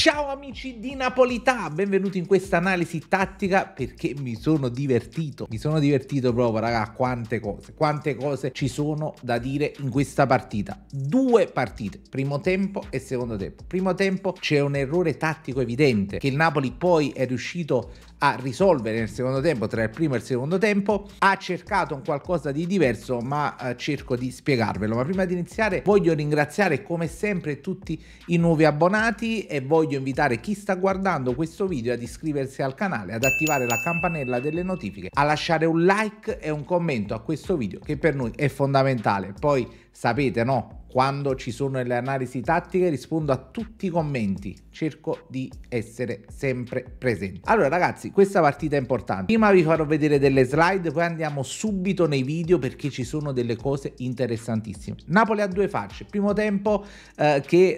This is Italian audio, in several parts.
Ciao amici di Napolità, benvenuti in questa analisi tattica perché mi sono divertito, mi sono divertito proprio raga, quante cose, quante cose ci sono da dire in questa partita. Due partite, primo tempo e secondo tempo. Primo tempo c'è un errore tattico evidente che il Napoli poi è riuscito a risolvere nel secondo tempo, tra il primo e il secondo tempo, ha cercato un qualcosa di diverso, ma eh, cerco di spiegarvelo. Ma prima di iniziare voglio ringraziare come sempre tutti i nuovi abbonati e voglio invitare chi sta guardando questo video ad iscriversi al canale, ad attivare la campanella delle notifiche, a lasciare un like e un commento a questo video che per noi è fondamentale. Poi sapete, no? Quando ci sono le analisi tattiche rispondo a tutti i commenti cerco di essere sempre presente. Allora ragazzi, questa partita è importante. Prima vi farò vedere delle slide, poi andiamo subito nei video perché ci sono delle cose interessantissime. Napoli ha due facce, primo tempo eh, che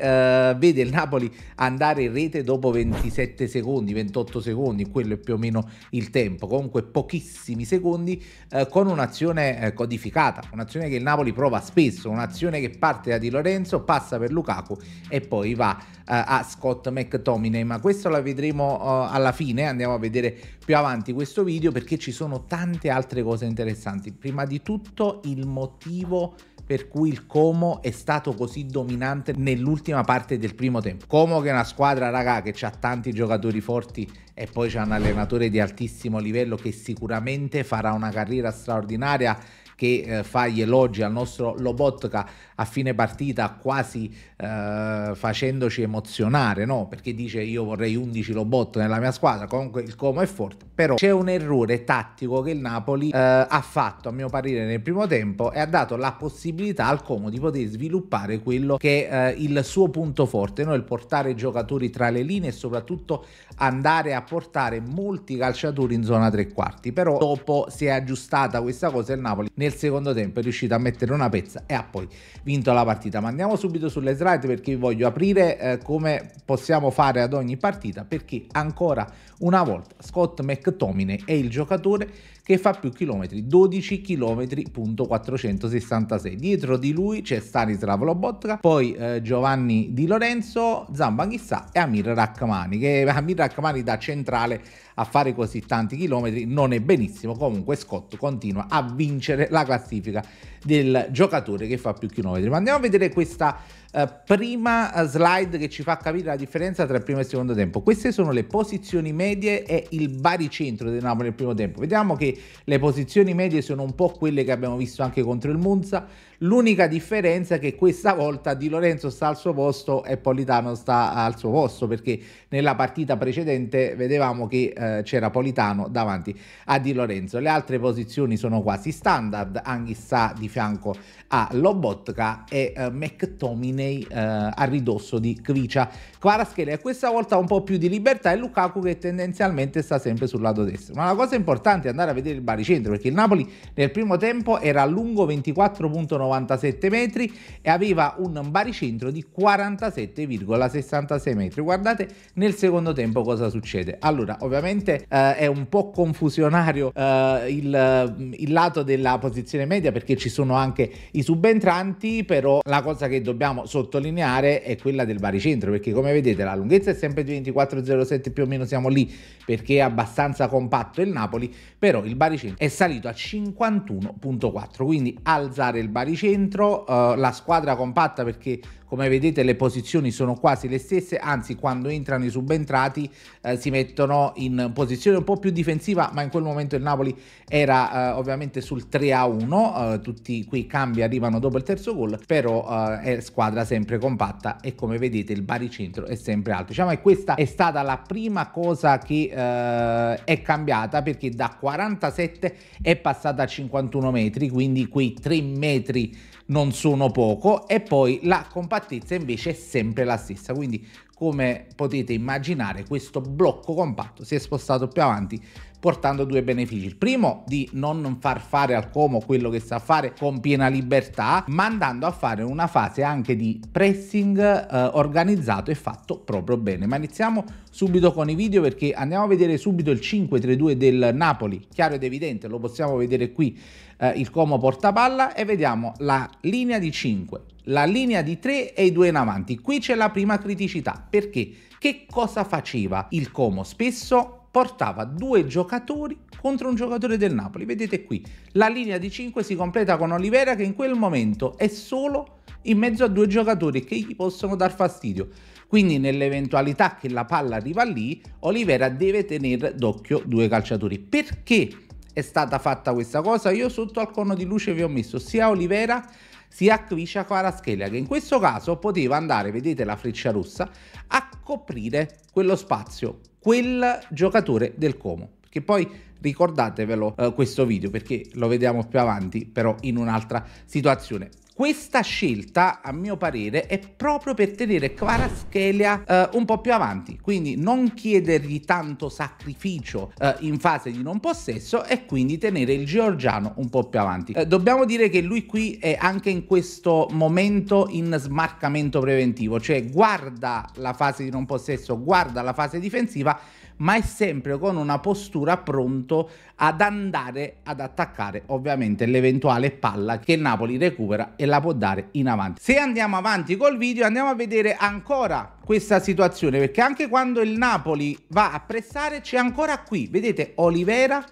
eh, vede il Napoli andare in rete dopo 27 secondi, 28 secondi, quello è più o meno il tempo, comunque pochissimi secondi eh, con un'azione eh, codificata, un'azione che il Napoli prova spesso, un'azione che parte da Di Lorenzo, passa per Lukaku e poi va eh, a Scott Scott McTominay, ma questo la vedremo uh, alla fine, andiamo a vedere più avanti questo video perché ci sono tante altre cose interessanti. Prima di tutto il motivo per cui il Como è stato così dominante nell'ultima parte del primo tempo. Como che è una squadra, raga, che ha tanti giocatori forti e poi c'è un allenatore di altissimo livello che sicuramente farà una carriera straordinaria che eh, fa gli elogi al nostro Lobotka a fine partita quasi eh, facendoci emozionare, no? perché dice io vorrei 11 robot nella mia squadra, comunque il Como è forte, però c'è un errore tattico che il Napoli eh, ha fatto a mio parere nel primo tempo e ha dato la possibilità al Como di poter sviluppare quello che è eh, il suo punto forte, no? il portare giocatori tra le linee e soprattutto andare a portare molti calciatori in zona tre quarti, però dopo si è aggiustata questa cosa il Napoli nel secondo tempo è riuscito a mettere una pezza e ha poi vinto vinto la partita. Ma andiamo subito sulle slide perché vi voglio aprire eh, come possiamo fare ad ogni partita perché ancora una volta Scott McTominay è il giocatore che fa più chilometri, 12 km.466. Dietro di lui c'è Stanislav Lobotka, poi eh, Giovanni Di Lorenzo, Zamba Chissà e Amir Rachmani, che Amir Rachmani da centrale a fare così tanti chilometri non è benissimo, comunque Scott continua a vincere la classifica del giocatore che fa più chilometri. Ma andiamo a vedere questa eh, prima eh, slide che ci fa capire la differenza tra il primo e il secondo tempo. Queste sono le posizioni medie e il baricentro del Napoli nel primo tempo. Vediamo che le posizioni medie sono un po' quelle che abbiamo visto anche contro il Monza L'unica differenza è che questa volta Di Lorenzo sta al suo posto e Politano sta al suo posto perché nella partita precedente vedevamo che eh, c'era Politano davanti a Di Lorenzo. Le altre posizioni sono quasi standard, Anghi sta di fianco a Lobotka e eh, McTominay eh, a ridosso di Kvicia. Kvaraskhelia questa volta un po' più di libertà e Lukaku che tendenzialmente sta sempre sul lato destro. Ma la cosa importante è andare a vedere il baricentro perché il Napoli nel primo tempo era a lungo 24.9 97 metri e aveva un baricentro di 47,66 metri. Guardate nel secondo tempo cosa succede. Allora, ovviamente eh, è un po' confusionario eh, il, il lato della posizione media perché ci sono anche i subentranti, però la cosa che dobbiamo sottolineare è quella del baricentro perché come vedete la lunghezza è sempre di 24,07 più o meno siamo lì perché è abbastanza compatto il Napoli, però il baricentro è salito a 51,4, quindi alzare il baricentro centro, eh, la squadra compatta perché come vedete le posizioni sono quasi le stesse, anzi quando entrano i subentrati eh, si mettono in posizione un po' più difensiva, ma in quel momento il Napoli era eh, ovviamente sul 3 a 1, eh, tutti quei cambi arrivano dopo il terzo gol, però eh, è squadra sempre compatta e come vedete il baricentro è sempre alto. Diciamo che questa è stata la prima cosa che eh, è cambiata perché da 47 è passata a 51 metri, quindi quei 3 metri non sono poco e poi la compattezza invece è sempre la stessa quindi come potete immaginare questo blocco compatto si è spostato più avanti portando due benefici. Il primo di non far fare al Como quello che sa fare con piena libertà, ma andando a fare una fase anche di pressing eh, organizzato e fatto proprio bene. Ma iniziamo subito con i video perché andiamo a vedere subito il 5-3-2 del Napoli, chiaro ed evidente, lo possiamo vedere qui eh, il Como portapalla e vediamo la linea di 5, la linea di 3 e i due in avanti. Qui c'è la prima criticità, perché che cosa faceva il Como? Spesso portava due giocatori contro un giocatore del Napoli. Vedete qui, la linea di 5 si completa con Olivera che in quel momento è solo in mezzo a due giocatori che gli possono dar fastidio. Quindi nell'eventualità che la palla arriva lì, Olivera deve tenere d'occhio due calciatori. Perché è stata fatta questa cosa? Io sotto al cono di luce vi ho messo sia Olivera sia Kviscia Kvaraschelia che in questo caso poteva andare, vedete la freccia rossa, a coprire quello spazio quel giocatore del Como. Che poi ricordatevelo eh, questo video perché lo vediamo più avanti, però in un'altra situazione. Questa scelta, a mio parere, è proprio per tenere Kvaraschelia eh, un po' più avanti, quindi non chiedergli tanto sacrificio eh, in fase di non possesso e quindi tenere il georgiano un po' più avanti. Eh, dobbiamo dire che lui qui è anche in questo momento in smarcamento preventivo, cioè guarda la fase di non possesso, guarda la fase difensiva, ma è sempre con una postura pronto ad andare ad attaccare ovviamente l'eventuale palla che il Napoli recupera e la può dare in avanti. Se andiamo avanti col video andiamo a vedere ancora questa situazione perché anche quando il Napoli va a pressare c'è ancora qui, vedete Olivera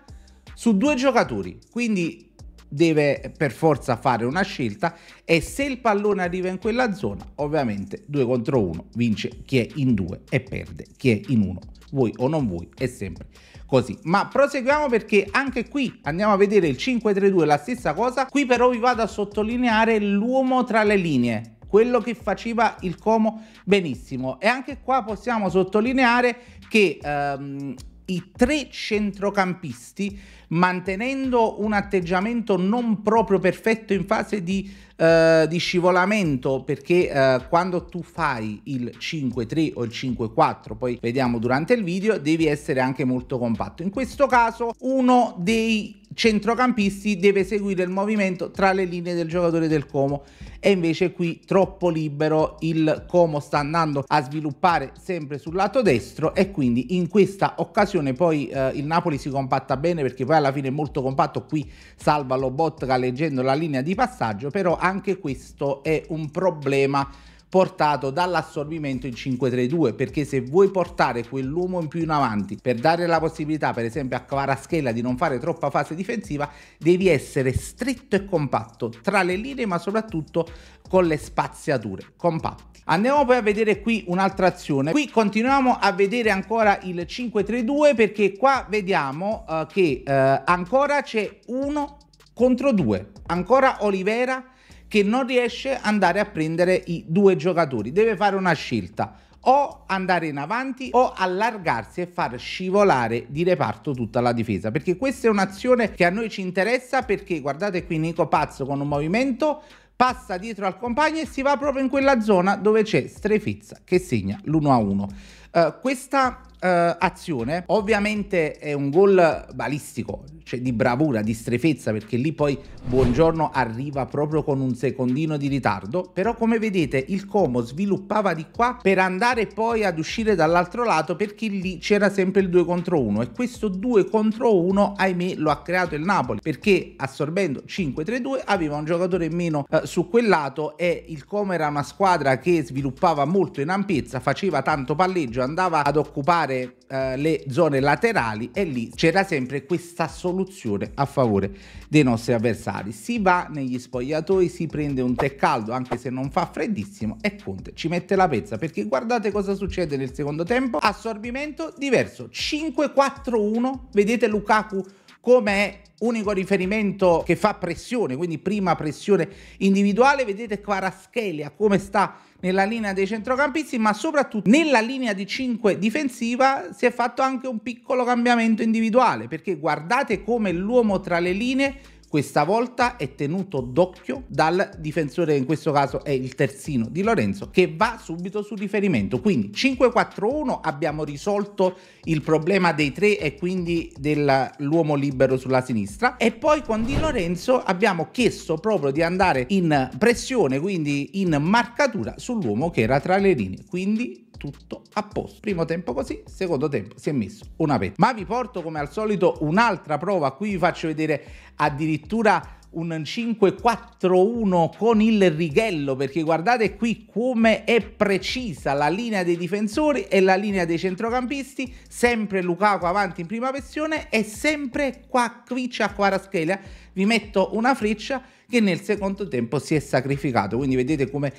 su due giocatori, quindi deve per forza fare una scelta e se il pallone arriva in quella zona ovviamente 2 contro 1 vince chi è in 2 e perde chi è in 1 vuoi o non vuoi, è sempre così. Ma proseguiamo perché anche qui andiamo a vedere il 5-3-2, la stessa cosa, qui però vi vado a sottolineare l'uomo tra le linee, quello che faceva il Como benissimo e anche qua possiamo sottolineare che ehm, i tre centrocampisti, mantenendo un atteggiamento non proprio perfetto in fase di, eh, di scivolamento, perché eh, quando tu fai il 5-3 o il 5-4, poi vediamo durante il video, devi essere anche molto compatto. In questo caso uno dei centrocampisti deve seguire il movimento tra le linee del giocatore del Como e invece qui troppo libero il Como sta andando a sviluppare sempre sul lato destro e quindi in questa occasione situazione, poi eh, il Napoli si compatta bene perché poi alla fine è molto compatto, qui salva Lobotka leggendo la linea di passaggio, però anche questo è un problema portato dall'assorbimento in 5-3-2 perché se vuoi portare quell'uomo in più in avanti per dare la possibilità per esempio a Cavaraschella di non fare troppa fase difensiva devi essere stretto e compatto tra le linee ma soprattutto con le spaziature compatto Andiamo poi a vedere qui un'altra azione. Qui continuiamo a vedere ancora il 5-3-2 perché qua vediamo uh, che uh, ancora c'è uno contro due Ancora Olivera che non riesce ad andare a prendere i due giocatori. Deve fare una scelta o andare in avanti o allargarsi e far scivolare di reparto tutta la difesa perché questa è un'azione che a noi ci interessa perché guardate qui Nico Pazzo con un movimento passa dietro al compagno e si va proprio in quella zona dove c'è Strefizza che segna l'1-1. Eh, questa Uh, azione. Ovviamente è un gol balistico, cioè di bravura, di strefezza, perché lì poi Buongiorno arriva proprio con un secondino di ritardo. Però come vedete il Como sviluppava di qua per andare poi ad uscire dall'altro lato perché lì c'era sempre il 2 contro 1 e questo 2 contro 1 ahimè lo ha creato il Napoli perché assorbendo 5-3-2 aveva un giocatore in meno uh, su quel lato e il Como era una squadra che sviluppava molto in ampiezza, faceva tanto palleggio pomeriggio andava ad occupare eh, le zone laterali e lì c'era sempre questa soluzione a favore dei nostri avversari. Si va negli spogliatoi, si prende un tè caldo anche se non fa freddissimo e Conte ci mette la pezza perché guardate cosa succede nel secondo tempo. Assorbimento diverso, 5-4-1, vedete Lukaku com'è unico riferimento che fa pressione, quindi prima pressione individuale, vedete qua Quaraschelia come sta nella linea dei centrocampisti, ma soprattutto nella linea di 5 difensiva si è fatto anche un piccolo cambiamento individuale, perché guardate come l'uomo tra le linee questa volta è tenuto d'occhio dal difensore, in questo caso è il terzino di Lorenzo, che va subito sul riferimento. Quindi 5-4-1 abbiamo risolto il problema dei tre e quindi dell'uomo libero sulla sinistra. E poi con Di Lorenzo abbiamo chiesto proprio di andare in pressione, quindi in marcatura sull'uomo che era tra le linee. Quindi tutto a posto. Primo tempo così, secondo tempo si è messo una petta. Ma vi porto come al solito un'altra prova, qui vi faccio vedere addirittura un 5-4-1 con il righello perché guardate qui come è precisa la linea dei difensori e la linea dei centrocampisti sempre Lukaku avanti in prima versione e sempre qua Kviccia Quaraschelia vi metto una freccia che nel secondo tempo si è sacrificato quindi vedete come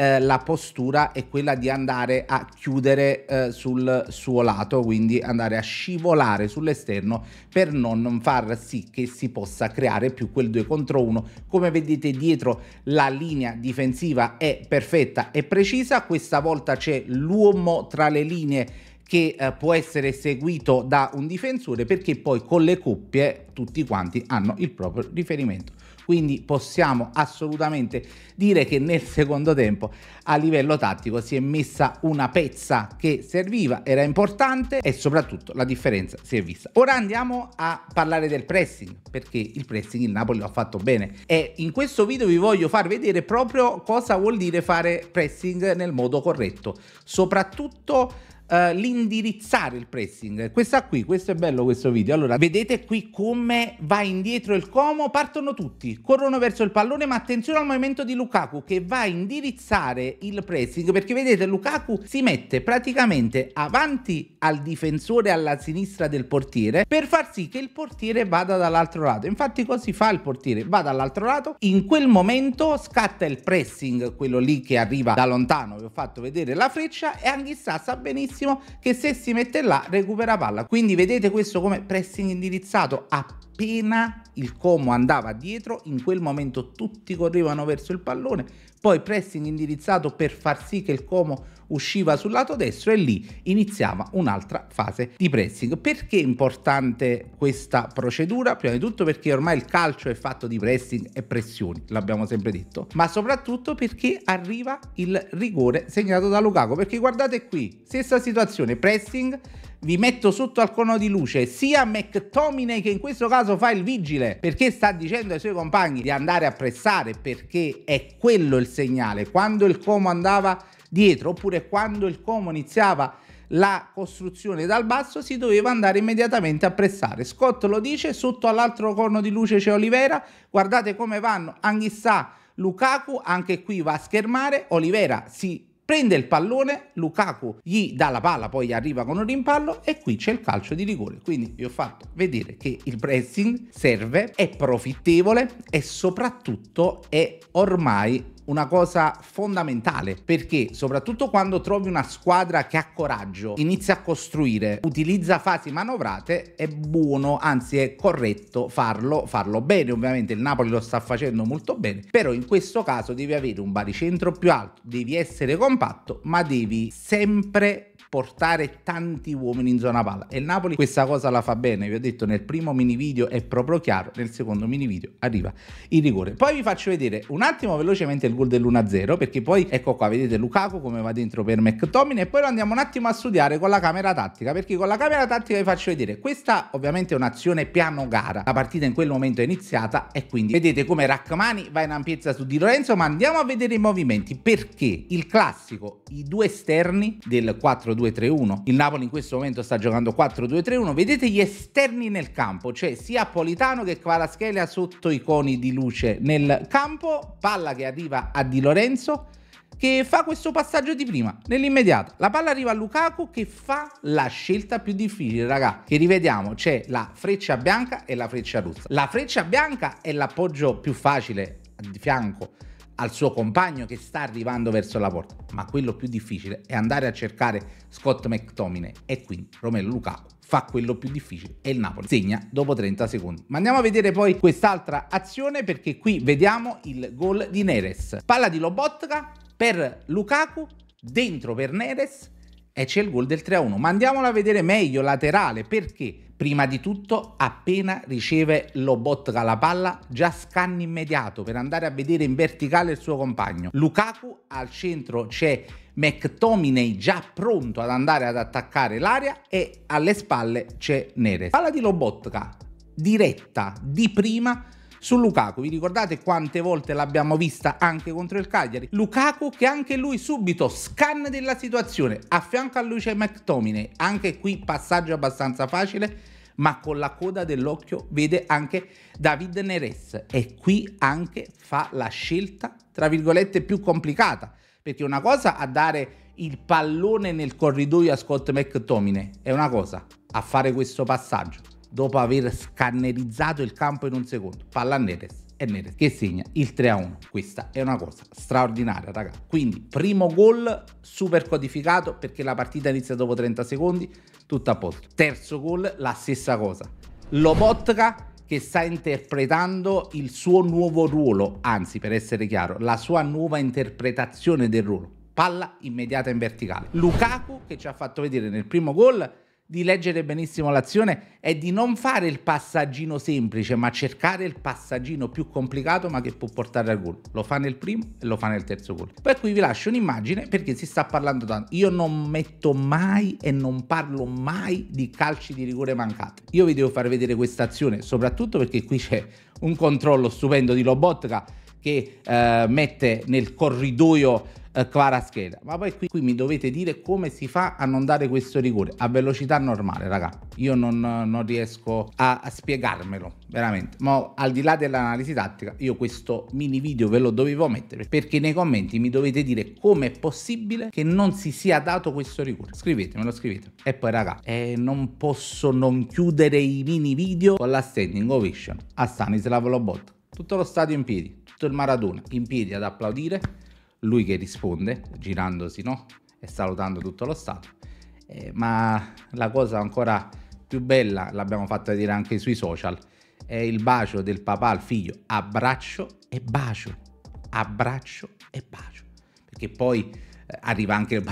eh, la postura è quella di andare a chiudere eh, sul suo lato, quindi andare a scivolare sull'esterno per non far sì che si possa creare più quel 2 contro 1. Come vedete dietro la linea difensiva è perfetta e precisa, questa volta c'è l'uomo tra le linee che eh, può essere seguito da un difensore perché poi con le coppie tutti quanti hanno il proprio riferimento. Quindi possiamo assolutamente dire che nel secondo tempo a livello tattico si è messa una pezza che serviva, era importante e soprattutto la differenza si è vista. Ora andiamo a parlare del pressing perché il pressing il Napoli lo ha fatto bene e in questo video vi voglio far vedere proprio cosa vuol dire fare pressing nel modo corretto, soprattutto eh, l'indirizzare il pressing. Questa qui, questo è bello questo video. Allora, vedete qui come va indietro il Como, partono tutti, corrono verso il pallone, ma attenzione al movimento di Lukaku che va a indirizzare il pressing, perché vedete Lukaku si mette praticamente avanti al difensore alla sinistra del portiere per far sì che il portiere vada dall'altro lato. Infatti così fa il portiere, va dall'altro lato, in quel momento scatta il pressing, quello lì che arriva da lontano, vi ho fatto vedere la freccia e Anghissà sa benissimo benissimo che se si mette là recupera palla. Quindi vedete questo come pressing indirizzato appena il Como andava dietro, in quel momento tutti correvano verso il pallone, poi pressing indirizzato per far sì che il Como usciva sul lato destro e lì iniziava un'altra fase di pressing. Perché è importante questa procedura? Prima di tutto perché ormai il calcio è fatto di pressing e pressioni, l'abbiamo sempre detto, ma soprattutto perché arriva il rigore segnato da Lukaku, perché guardate qui, stessa situazione, pressing vi metto sotto al cono di luce sia McTominay che in questo caso fa il vigile perché sta dicendo ai suoi compagni di andare a pressare perché è quello il il segnale, quando il Como andava dietro oppure quando il Como iniziava la costruzione dal basso si doveva andare immediatamente a pressare. Scott lo dice, sotto all'altro corno di luce c'è Olivera, guardate come vanno Anghissà, Lukaku, anche qui va a schermare, Olivera si prende il pallone, Lukaku gli dà la palla, poi arriva con un rimpallo e qui c'è il calcio di rigore. Quindi vi ho fatto vedere che il pressing serve, è profittevole e soprattutto è ormai una cosa fondamentale perché soprattutto quando trovi una squadra che ha coraggio, inizia a costruire, utilizza fasi manovrate, è buono, anzi è corretto farlo, farlo bene. Ovviamente il Napoli lo sta facendo molto bene, però in questo caso devi avere un baricentro più alto, devi essere compatto, ma devi sempre portare tanti uomini in zona palla e il Napoli questa cosa la fa bene vi ho detto nel primo mini video è proprio chiaro nel secondo mini video arriva il rigore poi vi faccio vedere un attimo velocemente il gol dell'1-0 perché poi ecco qua vedete Lukaku come va dentro per McTominay e poi lo andiamo un attimo a studiare con la camera tattica perché con la camera tattica vi faccio vedere questa ovviamente è un'azione piano gara la partita in quel momento è iniziata e quindi vedete come Rachmani va in ampiezza su Di Lorenzo ma andiamo a vedere i movimenti perché il classico i due esterni del 4 4-2-3-1. Il Napoli in questo momento sta giocando 4-2-3-1. Vedete gli esterni nel campo, cioè sia Politano che Quaraschelia sotto i coni di luce nel campo, palla che arriva a Di Lorenzo che fa questo passaggio di prima, nell'immediato. La palla arriva a Lukaku che fa la scelta più difficile, raga. Che rivediamo, c'è la freccia bianca e la freccia rossa. La freccia bianca è l'appoggio più facile di fianco al suo compagno che sta arrivando verso la porta, ma quello più difficile è andare a cercare Scott McTominay e quindi Romelu Lukaku fa quello più difficile e il Napoli segna dopo 30 secondi. Ma andiamo a vedere poi quest'altra azione perché qui vediamo il gol di Neres. Palla di Lobotka per Lukaku, dentro per Neres, e c'è il gol del 3-1. Ma andiamola a vedere meglio, laterale, perché? Prima di tutto, appena riceve Lobotka la palla, già scanna immediato per andare a vedere in verticale il suo compagno. Lukaku al centro c'è McTominay già pronto ad andare ad attaccare l'area e alle spalle c'è Neres. Palla di Lobotka, diretta, di prima, su Lukaku, vi ricordate quante volte l'abbiamo vista anche contro il Cagliari? Lukaku che anche lui subito scan della situazione, a fianco a lui c'è McTominay, anche qui passaggio abbastanza facile ma con la coda dell'occhio vede anche David Neres e qui anche fa la scelta tra virgolette più complicata perché una cosa a dare il pallone nel corridoio a Scott McTominay è una cosa a fare questo passaggio dopo aver scannerizzato il campo in un secondo. Palla a Neres e Neres che segna il 3-1. Questa è una cosa straordinaria, raga. Quindi primo gol super codificato perché la partita inizia dopo 30 secondi, tutto a posto. Terzo gol, la stessa cosa. Lobotka che sta interpretando il suo nuovo ruolo, anzi per essere chiaro, la sua nuova interpretazione del ruolo. Palla immediata in verticale. Lukaku che ci ha fatto vedere nel primo gol di leggere benissimo l'azione e di non fare il passaggino semplice, ma cercare il passaggino più complicato ma che può portare al gol. Lo fa nel primo e lo fa nel terzo gol. Per cui vi lascio un'immagine perché si sta parlando tanto. Io non metto mai e non parlo mai di calci di rigore mancati. Io vi devo far vedere questa azione, soprattutto perché qui c'è un controllo stupendo di Lobotka che eh, mette nel corridoio eh, Clara Scheda. Ma poi qui, qui, mi dovete dire come si fa a non dare questo rigore a velocità normale, raga. Io non, non riesco a, a, spiegarmelo, veramente. Ma al di là dell'analisi tattica, io questo mini video ve lo dovevo mettere perché nei commenti mi dovete dire come è possibile che non si sia dato questo rigore. Scrivetemelo, scrivete. E poi, raga, eh, non posso non chiudere i mini video con la standing ovation a Stanislav Lobot. Tutto lo stadio in piedi, tutto il Maradona in piedi ad applaudire lui che risponde girandosi no? e salutando tutto lo Stato. Eh, ma la cosa ancora più bella, l'abbiamo fatta dire anche sui social, è il bacio del papà al figlio, abbraccio e bacio, abbraccio e bacio, perché poi eh, arriva anche il,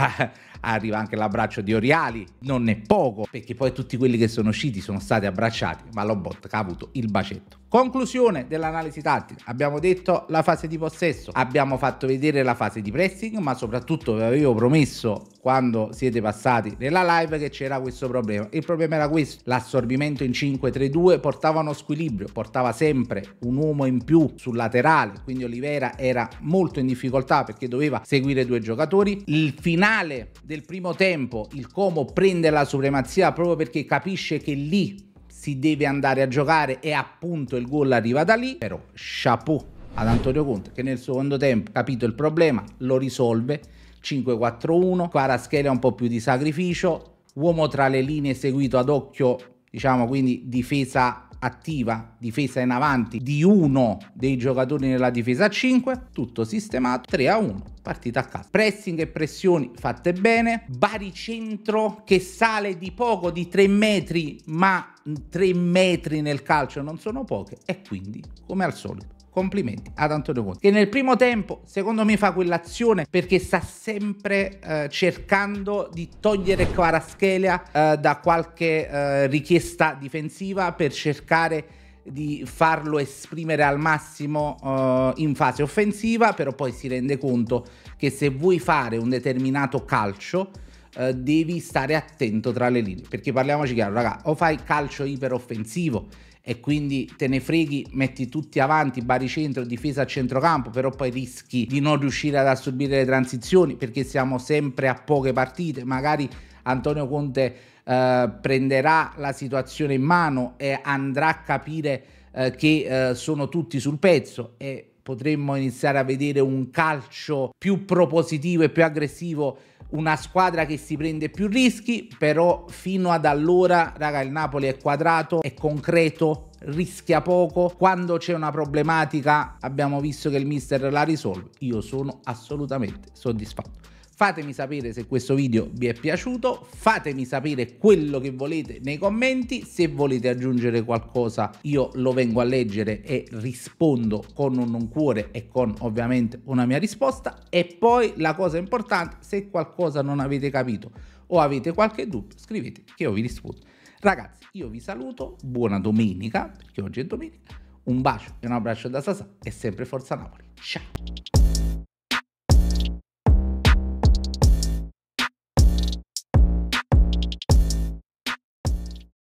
arriva anche l'abbraccio di Oriali, non è poco, perché poi tutti quelli che sono usciti sono stati abbracciati, ma Lobot ha avuto il bacetto. Conclusione dell'analisi tattica, abbiamo detto la fase di possesso, abbiamo fatto vedere la fase di pressing, ma soprattutto vi avevo promesso quando siete passati nella live che c'era questo problema. Il problema era questo, l'assorbimento in 5-3-2 portava uno squilibrio, portava sempre un uomo in più sul laterale, quindi Olivera era molto in difficoltà perché doveva seguire due giocatori. Il finale del primo tempo, il Como prende la supremazia proprio perché capisce che lì si deve andare a giocare e appunto il gol arriva da lì, però chapeau ad Antonio Conte che nel secondo tempo ha capito il problema, lo risolve 5-4-1, Paraschele un po' più di sacrificio, uomo tra le linee seguito ad occhio, diciamo quindi difesa attiva, difesa in avanti di uno dei giocatori nella difesa 5, tutto sistemato 3 a 1, partita a casa. Pressing e pressioni fatte bene, baricentro che sale di poco di 3 metri, ma 3 metri nel calcio non sono poche e quindi come al solito complimenti ad Antonio Conte che nel primo tempo secondo me fa quell'azione perché sta sempre eh, cercando di togliere Kvaraschelia eh, da qualche eh, richiesta difensiva per cercare di farlo esprimere al massimo uh, in fase offensiva, però poi si rende conto che se vuoi fare un determinato calcio eh, devi stare attento tra le linee. Perché parliamoci chiaro, raga, o fai calcio iperoffensivo e quindi te ne freghi, metti tutti avanti, baricentro, difesa a centrocampo, però poi rischi di non riuscire ad assorbire le transizioni perché siamo sempre a poche partite, magari Antonio Conte eh, prenderà la situazione in mano e andrà a capire eh, che eh, sono tutti sul pezzo e potremmo iniziare a vedere un calcio più propositivo e più aggressivo una squadra che si prende più rischi, però fino ad allora, raga, il Napoli è quadrato, è concreto, rischia poco. Quando c'è una problematica, abbiamo visto che il mister la risolve. Io sono assolutamente soddisfatto. Fatemi sapere se questo video vi è piaciuto, fatemi sapere quello che volete nei commenti, se volete aggiungere qualcosa io lo vengo a leggere e rispondo con un, un cuore e con ovviamente una mia risposta e poi la cosa importante, se qualcosa non avete capito o avete qualche dubbio scrivete che io vi rispondo. Ragazzi io vi saluto, buona domenica perché oggi è domenica, un bacio e un abbraccio da Sasà e sempre Forza Napoli, ciao!